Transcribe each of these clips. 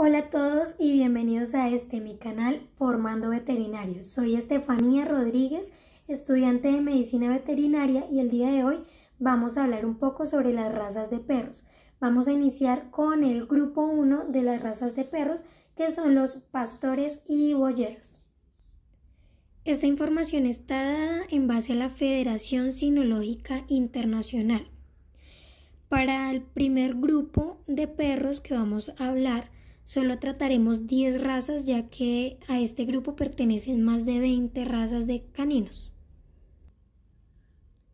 Hola a todos y bienvenidos a este mi canal Formando Veterinarios. Soy Estefanía Rodríguez, estudiante de Medicina Veterinaria y el día de hoy vamos a hablar un poco sobre las razas de perros. Vamos a iniciar con el grupo 1 de las razas de perros que son los pastores y boyeros. Esta información está dada en base a la Federación Sinológica Internacional. Para el primer grupo de perros que vamos a hablar, Solo trataremos 10 razas ya que a este grupo pertenecen más de 20 razas de caninos.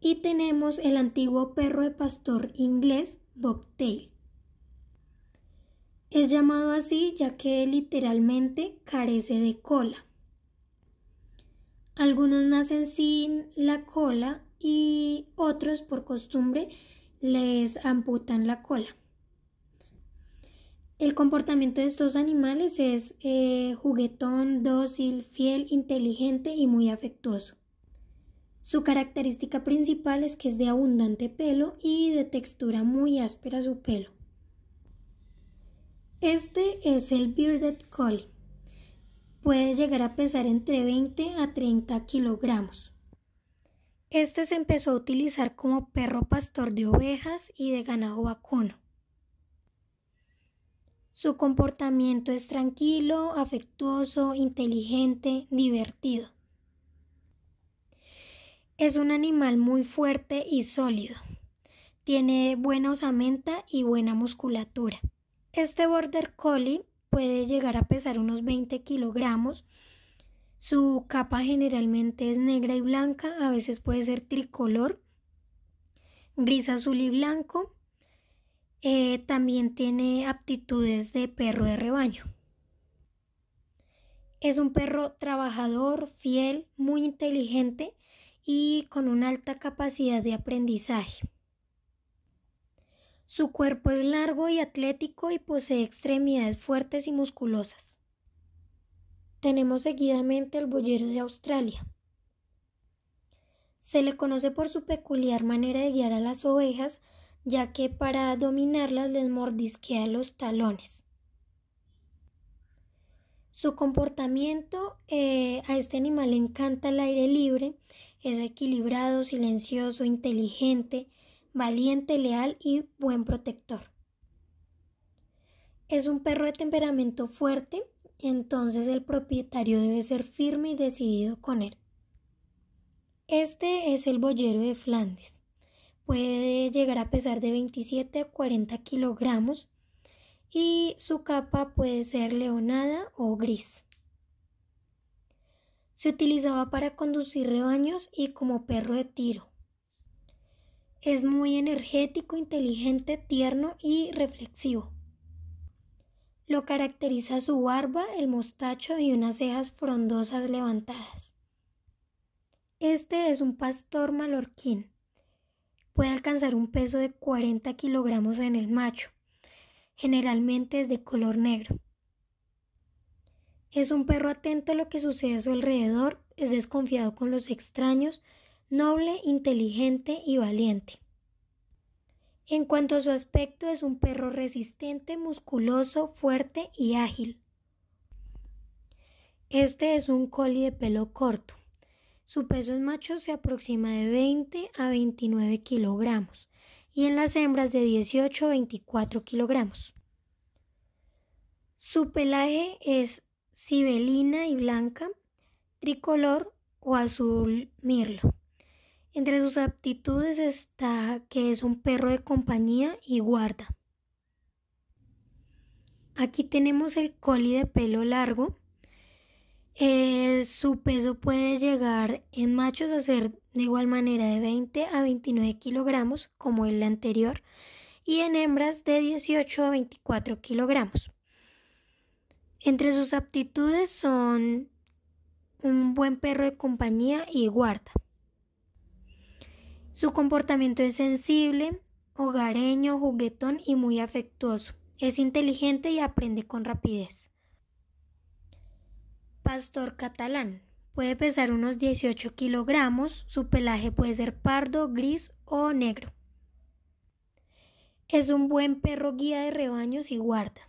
Y tenemos el antiguo perro de pastor inglés Bobtail. Es llamado así ya que literalmente carece de cola. Algunos nacen sin la cola y otros por costumbre les amputan la cola. El comportamiento de estos animales es eh, juguetón, dócil, fiel, inteligente y muy afectuoso. Su característica principal es que es de abundante pelo y de textura muy áspera su pelo. Este es el Bearded Collie. Puede llegar a pesar entre 20 a 30 kilogramos. Este se empezó a utilizar como perro pastor de ovejas y de ganado vacuno. Su comportamiento es tranquilo, afectuoso, inteligente, divertido. Es un animal muy fuerte y sólido. Tiene buena osamenta y buena musculatura. Este border collie puede llegar a pesar unos 20 kilogramos. Su capa generalmente es negra y blanca, a veces puede ser tricolor, gris, azul y blanco. Eh, también tiene aptitudes de perro de rebaño. Es un perro trabajador, fiel, muy inteligente y con una alta capacidad de aprendizaje. Su cuerpo es largo y atlético y posee extremidades fuertes y musculosas. Tenemos seguidamente al boyero de Australia. Se le conoce por su peculiar manera de guiar a las ovejas ya que para dominarlas les mordisquea los talones. Su comportamiento eh, a este animal le encanta el aire libre, es equilibrado, silencioso, inteligente, valiente, leal y buen protector. Es un perro de temperamento fuerte, entonces el propietario debe ser firme y decidido con él. Este es el boyero de Flandes puede llegar a pesar de 27 a 40 kilogramos y su capa puede ser leonada o gris. Se utilizaba para conducir rebaños y como perro de tiro. Es muy energético, inteligente, tierno y reflexivo. Lo caracteriza su barba, el mostacho y unas cejas frondosas levantadas. Este es un pastor mallorquín puede alcanzar un peso de 40 kilogramos en el macho, generalmente es de color negro. Es un perro atento a lo que sucede a su alrededor, es desconfiado con los extraños, noble, inteligente y valiente. En cuanto a su aspecto, es un perro resistente, musculoso, fuerte y ágil. Este es un collie de pelo corto. Su peso en macho se aproxima de 20 a 29 kilogramos y en las hembras de 18 a 24 kilogramos. Su pelaje es cibelina y blanca, tricolor o azul mirlo. Entre sus aptitudes está que es un perro de compañía y guarda. Aquí tenemos el coli de pelo largo, eh, su peso puede llegar en machos a ser de igual manera de 20 a 29 kilogramos como el anterior y en hembras de 18 a 24 kilogramos. Entre sus aptitudes son un buen perro de compañía y guarda. Su comportamiento es sensible, hogareño, juguetón y muy afectuoso. Es inteligente y aprende con rapidez. Pastor catalán. Puede pesar unos 18 kilogramos, su pelaje puede ser pardo, gris o negro. Es un buen perro guía de rebaños y guarda.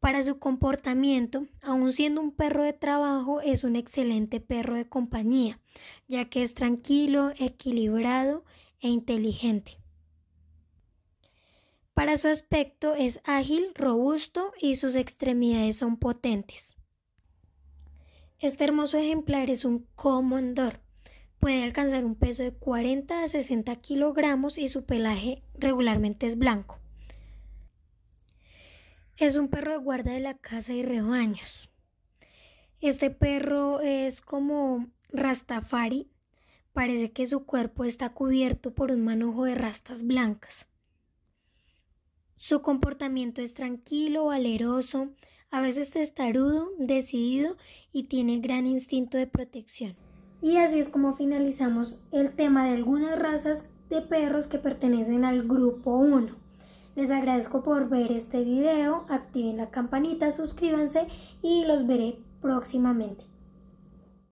Para su comportamiento, aun siendo un perro de trabajo, es un excelente perro de compañía, ya que es tranquilo, equilibrado e inteligente. Para su aspecto es ágil, robusto y sus extremidades son potentes. Este hermoso ejemplar es un comandor. Puede alcanzar un peso de 40 a 60 kilogramos y su pelaje regularmente es blanco. Es un perro de guarda de la casa y rebaños. Este perro es como Rastafari. Parece que su cuerpo está cubierto por un manojo de rastas blancas. Su comportamiento es tranquilo, valeroso, a veces testarudo, decidido y tiene gran instinto de protección. Y así es como finalizamos el tema de algunas razas de perros que pertenecen al grupo 1. Les agradezco por ver este video, activen la campanita, suscríbanse y los veré próximamente.